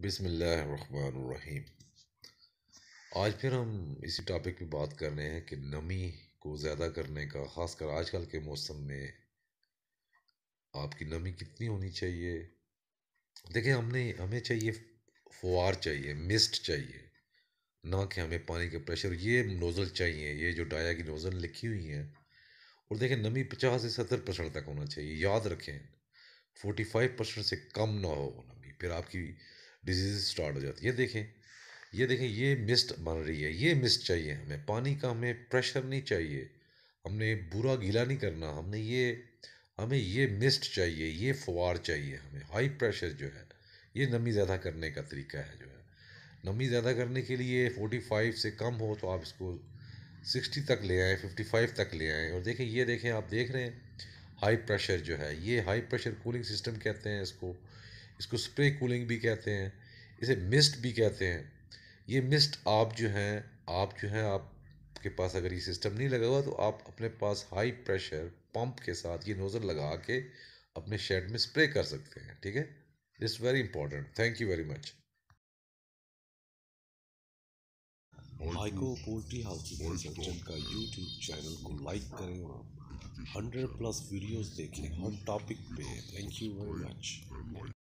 बिसमीम आज फिर हम इसी टॉपिक पे बात कर रहे हैं कि नमी को ज़्यादा करने का ख़ासकर आजकल के मौसम में आपकी नमी कितनी होनी चाहिए देखिए हमने हमें चाहिए फुहार चाहिए मिस्ट चाहिए ना कि हमें पानी के प्रेशर ये नोज़ल चाहिए ये जो डाया की नोज़ल लिखी हुई है और देखें नमी पचास से सत्तर परसेंट तक होना चाहिए याद रखें फोर्टी फाइव परसेंट से कम ना हो नमी फिर आपकी डिजीज स्टार्ट हो जाती है ये देखें ये देखें ये मिस्ट बन रही है ये मिस्ट चाहिए हमें पानी का हमें प्रेशर नहीं चाहिए हमने बुरा गीला नहीं करना हमने ये हमें ये मिस्ट चाहिए ये फवार चाहिए हमें हाई प्रेशर जो है ये नमी ज़्यादा करने का तरीका है जो है नमी ज़्यादा करने के लिए 45 से कम हो तो आप इसको 60 तक ले आएँ 55 तक ले आएँ और देखें ये देखें आप देख रहे हैं हाई प्रेशर जो है ये हाई प्रेशर कूलिंग सिस्टम कहते हैं इसको इसको स्प्रे कूलिंग भी कहते हैं इसे मिस्ट भी कहते हैं ये मिस्ट आप जो हैं आप जो हैं आपके पास अगर ये सिस्टम नहीं लगा हुआ तो आप अपने पास हाई प्रेशर पंप के साथ ये नोज़र लगा के अपने शेड में स्प्रे कर सकते हैं ठीक है it's very important thank you very much माइको पोल्ट्री हाउस का यूट्यूब चैनल को लाइक करें और हंड्रेड प्लस वीडियोस देखें हर टॉपिक पे थैंक यू वेरी मच